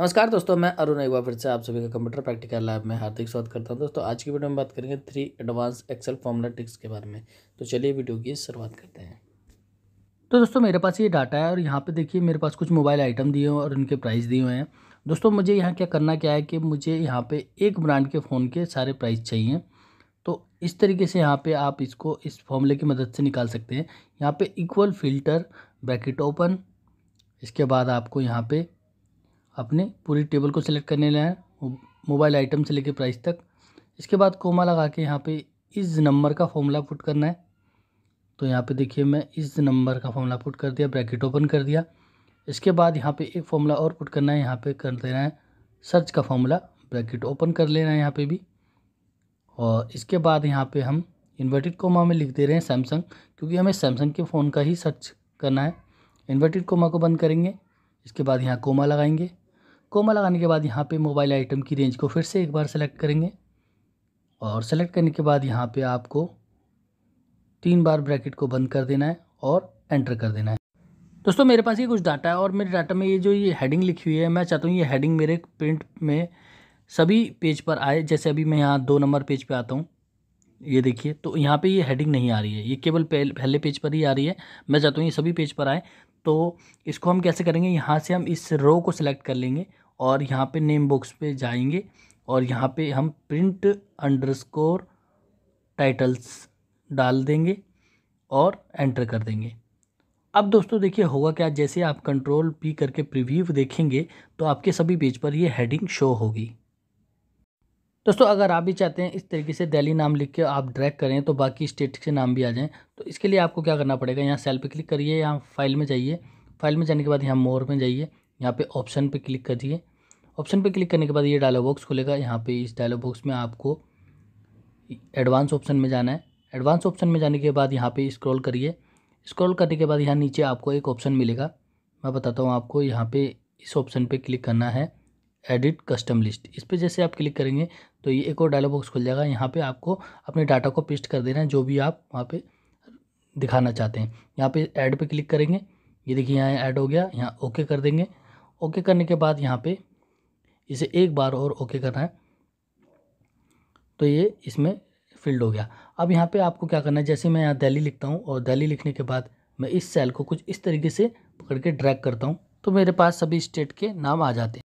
नमस्कार दोस्तों मैं अरुण एक बार फिर से आप सभी का कंप्यूटर प्रैक्टिकल लैब में हार्दिक स्वागत करता हूं दोस्तों आज की वीडियो में बात करेंगे three advance Excel formula tricks के बारे में तो चलिए वीडियो की शुरुआत करते हैं तो दोस्तों मेरे पास ये डाटा है और यहाँ पे देखिए मेरे पास कुछ मोबाइल आइटम दिए हुए और उनके प्राइस दिए हुए हैं दोस्तों मुझे यहाँ क्या करना क्या है कि मुझे यहाँ पर एक ब्रांड के फ़ोन के सारे प्राइस चाहिए तो इस तरीके से यहाँ पर आप इसको इस फॉर्मूले की मदद से निकाल सकते हैं यहाँ पर इक्वल फिल्टर ब्रैकेट ओपन इसके बाद आपको यहाँ पे अपने पूरी टेबल को सिलेक्ट करने लेना है मोबाइल आइटम से लेकर प्राइस तक इसके बाद कोमा लगा के यहाँ पे इस नंबर का फॉर्मूला पुट करना है तो यहाँ पे देखिए मैं इस नंबर का फॉर्मूला पुट कर दिया ब्रैकेट ओपन कर दिया इसके बाद यहाँ पे एक फॉर्मूला और पुट करना है यहाँ पे कर देना है सर्च का फॉर्मूला ब्रैकेट ओपन कर लेना है यहाँ पे भी और इसके बाद यहाँ पे हम इन्वर्टेड कोमा में लिख दे रहे हैं सैमसंग क्योंकि हमें सैमसंग के फ़ोन का ही सर्च करना है इन्वर्टेड कोमा को बंद करेंगे इसके बाद यहाँ कोमा लगाएंगे कोमा लगाने के बाद यहाँ पे मोबाइल आइटम की रेंज को फिर से एक बार सेलेक्ट करेंगे और सेलेक्ट करने के बाद यहाँ पे आपको तीन बार ब्रैकेट को बंद कर देना है और एंटर कर देना है दोस्तों मेरे पास ये कुछ डाटा है और मेरे डाटा में ये जो ये हेडिंग लिखी हुई है मैं चाहता हूँ ये हेडिंग मेरे प्रिंट में सभी पेज पर आए जैसे अभी मैं यहाँ दो नंबर पेज पर आता हूँ ये देखिए तो यहाँ पे ये हेडिंग नहीं आ रही है ये केवल पहले पेज पर ही आ रही है मैं चाहता हूँ ये सभी पेज पर आए तो इसको हम कैसे करेंगे यहाँ से हम इस रो को सिलेक्ट कर लेंगे और यहाँ पे नेम बॉक्स पे जाएंगे और यहाँ पे हम प्रिंट अंडरस्कोर टाइटल्स डाल देंगे और एंटर कर देंगे अब दोस्तों देखिए होगा क्या जैसे आप कंट्रोल पी करके प्रीव्यू देखेंगे तो आपके सभी पेज पर ये हेडिंग शो होगी दोस्तों अगर आप भी चाहते हैं इस तरीके से दिल्ली नाम लिख के आप ड्रैग करें तो बाकी स्टेट के नाम भी आ जाएँ तो इसके लिए आपको क्या करना पड़ेगा यहाँ सेल पे क्लिक करिए यहाँ फाइल में जाइए फाइल में जाने के बाद यहाँ मोर में जाइए यहाँ पे ऑप्शन पे क्लिक करिए ऑप्शन पे क्लिक करने के बाद ये डायलॉग बॉक्स खुलेगा यहाँ पे इस डायलॉग बॉक्स में आपको एडवांस ऑप्शन में जाना है एडवांस ऑप्शन में जाने के बाद यहाँ पे स्क्रॉल करिए स्क्रॉल करने के बाद यहाँ नीचे आपको एक ऑप्शन मिलेगा मैं बताता हूँ आपको यहाँ पे इस ऑप्शन पे क्लिक करना है एडिट कस्टम लिस्ट इस पर जैसे आप क्लिक करेंगे तो ये एक और डायलॉग बॉक्स खुल जाएगा यहाँ पर आपको अपने डाटा को पेस्ट कर देना है जो भी आप वहाँ पर दिखाना चाहते हैं यहाँ पर ऐड पर क्लिक करेंगे ये देखिए यहाँ ऐड हो गया यहाँ ओके कर देंगे ओके करने के बाद यहाँ पर इसे एक बार और ओके करना है तो ये इसमें फिल्ड हो गया अब यहाँ पे आपको क्या करना है जैसे मैं यहाँ दिल्ली लिखता हूँ और दिल्ली लिखने के बाद मैं इस सेल को कुछ इस तरीके से पकड़ के ड्रैग करता हूँ तो मेरे पास सभी स्टेट के नाम आ जाते हैं